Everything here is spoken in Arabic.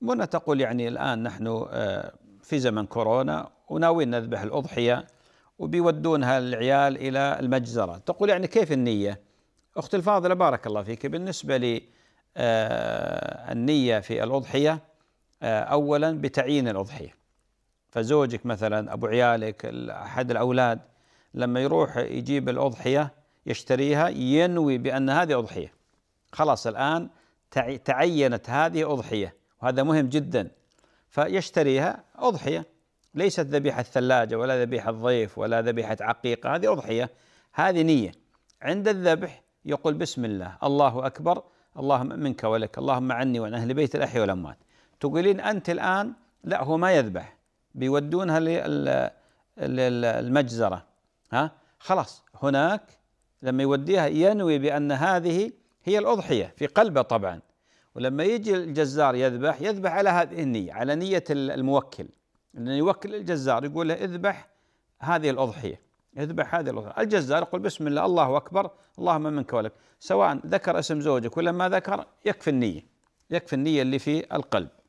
منى تقول يعني الآن نحن آه، في زمن كورونا وناويين نذبح الأضحية وبيودونها العيال إلى المجزرة تقول يعني كيف النية أختي الفاضلة بارك الله فيك بالنسبة لي آه، النية في الأضحية آه، أولا بتعيين الأضحية فزوجك مثلا أبو عيالك أحد الأولاد لما يروح يجيب الأضحية يشتريها ينوي بأن هذه أضحية خلاص الآن تعينت هذه أضحية وهذا مهم جدا فيشتريها أضحية ليست ذبيحة ثلاجة ولا ذبيحة ضيف ولا ذبيحة عقيقة هذه أضحية هذه نية عند الذبح يقول بسم الله الله أكبر اللهم منك ولك اللهم عني وعن أهل بيت الأحياء والأموات تقولين أنت الآن لا هو ما يذبح بيودونها للمجزرة ها خلاص هناك لما يوديها ينوي بأن هذه هي الأضحية في قلبه طبعا ولما يجي الجزار يذبح يذبح على هذه النية على نية الموكل لأنه يوكل الجزار يقول له اذبح هذه الأضحية يذبح هذه الأضحية الجزار يقول بسم الله الله أكبر اللهم منك ولك سواء ذكر اسم زوجك ولا ما ذكر يكفي النية يكفي النية اللي في القلب